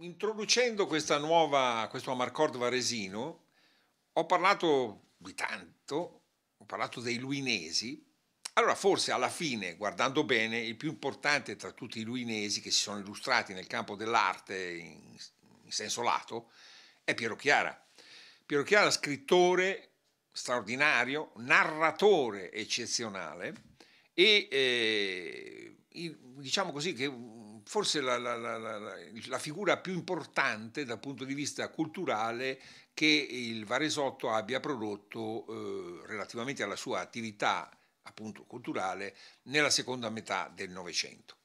introducendo questa nuova, questo Amarcord Varesino, ho parlato di tanto, ho parlato dei luinesi. Allora, forse alla fine, guardando bene, il più importante tra tutti i luinesi che si sono illustrati nel campo dell'arte in, in senso lato è Piero Chiara. Piero Chiara, scrittore straordinario, narratore eccezionale e eh, diciamo così che forse la, la, la, la, figura più importante dal punto di vista culturale che il Varesotto abbia prodotto eh, relativamente alla sua attività appunto culturale nella seconda metà del Novecento.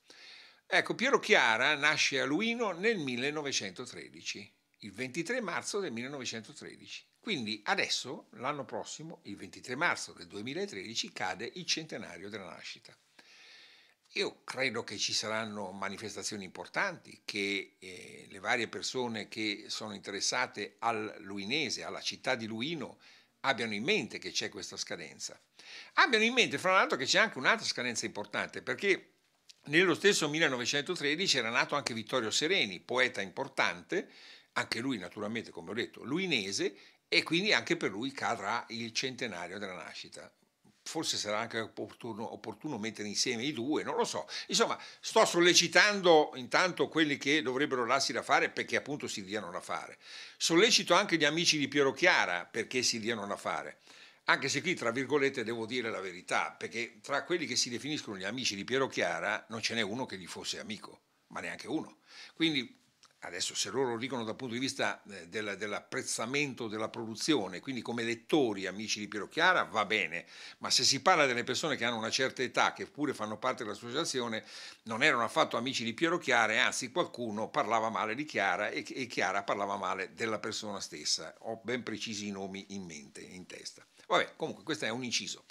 Ecco, Piero Chiara nasce a Luino nel 1913, il 23 marzo del 1913. Quindi adesso, l'anno prossimo, il 23 marzo del 2013, cade il centenario della nascita. Io credo che ci saranno manifestazioni importanti, che eh, le varie persone che sono interessate al Luinese, alla città di Luino, abbiano in mente che c'è questa scadenza. Abbiano in mente, fra l'altro, che c'è anche un'altra scadenza importante, perché nello stesso 1913 era nato anche Vittorio Sereni, poeta importante, anche lui naturalmente, come ho detto, luinese, e quindi anche per lui cadrà il centenario della nascita forse sarà anche opportuno, opportuno, mettere insieme i due, non lo so. Insomma, sto sollecitando intanto quelli che dovrebbero darsi da fare perché appunto si diano da fare. Sollecito anche gli amici di Piero Chiara perché si diano da fare. Anche se qui, tra virgolette, devo dire la verità, perché tra quelli che si definiscono gli amici di Piero Chiara non ce n'è uno che gli fosse amico, ma neanche uno. Quindi adesso se loro lo dicono dal punto di vista eh, del, dell'apprezzamento della produzione, quindi come lettori, amici di Piero Chiara, va bene, ma se si parla delle persone che hanno una certa età, che pure fanno parte dell'associazione, non erano affatto amici di Piero Chiara, anzi qualcuno parlava male di Chiara e, e Chiara parlava male della persona stessa. Ho ben precisi i nomi in mente, in testa. Vabbè, comunque questo è un inciso.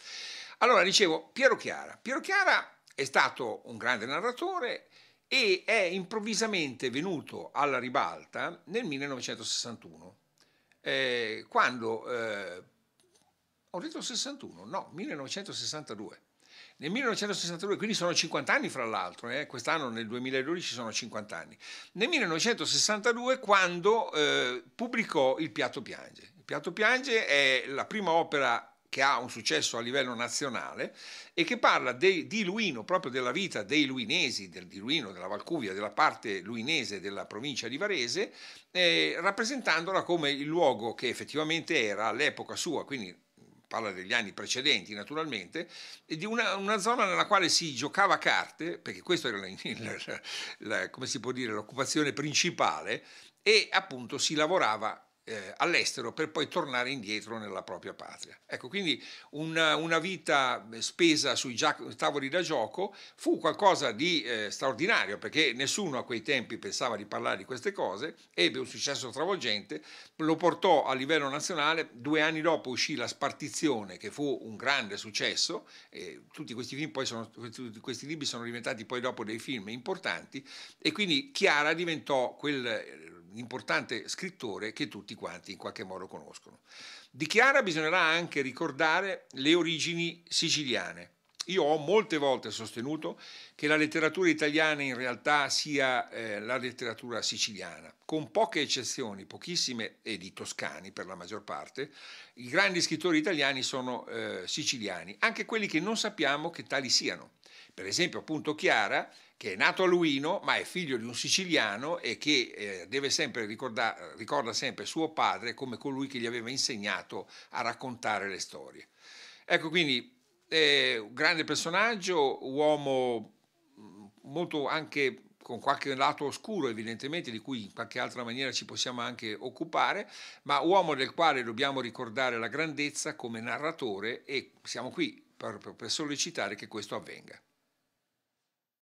Allora, dicevo, Piero Chiara. Piero Chiara è stato un grande narratore, e è improvvisamente venuto alla ribalta nel 1961, eh, quando, eh, ho detto 61, no, 1962. Nel 1962, quindi sono 50 anni fra l'altro, eh, quest'anno nel 2012 sono 50 anni. Nel 1962 quando eh, pubblicò Il piatto piange. Il piatto piange è la prima opera che ha un successo a livello nazionale e che parla dei, di Luino, proprio della vita dei luinesi, del, di Luino, della Valcuvia, della parte luinese della provincia di Varese, eh, rappresentandola come il luogo che effettivamente era all'epoca sua, quindi parla degli anni precedenti naturalmente, e di una, una, zona nella quale si giocava a carte, perché questa era la, la, la, l'occupazione principale, e appunto si lavorava eh, all'estero per poi tornare indietro nella propria patria. Ecco, quindi una, una vita eh, spesa sui giac- tavoli da gioco fu qualcosa di eh, straordinario perché nessuno a quei tempi pensava di parlare di queste cose, ebbe un successo travolgente, lo portò a livello nazionale, due anni dopo uscì La Spartizione che fu un grande successo, eh, tutti questi film poi sono, questi libri sono diventati poi dopo dei film importanti e quindi Chiara diventò quel eh, importante scrittore che tutti quanti in qualche modo conoscono. Di Chiara bisognerà anche ricordare le origini siciliane, io ho molte volte sostenuto che la letteratura italiana in realtà sia eh, la letteratura siciliana, con poche eccezioni, pochissime e di toscani per la maggior parte, i grandi scrittori italiani sono eh, siciliani, anche quelli che non sappiamo che tali siano. Per esempio appunto Chiara, che è nato a Luino ma è figlio di un siciliano e che eh, sempre ricorda, ricorda sempre suo padre come colui che gli aveva insegnato a raccontare le storie. Ecco quindi eh, un grande personaggio, uomo mm, molto anche con qualche lato oscuro evidentemente di cui in qualche altra maniera ci possiamo anche occupare, ma uomo del quale dobbiamo ricordare la grandezza come narratore e siamo qui proprio per sollecitare che questo avvenga.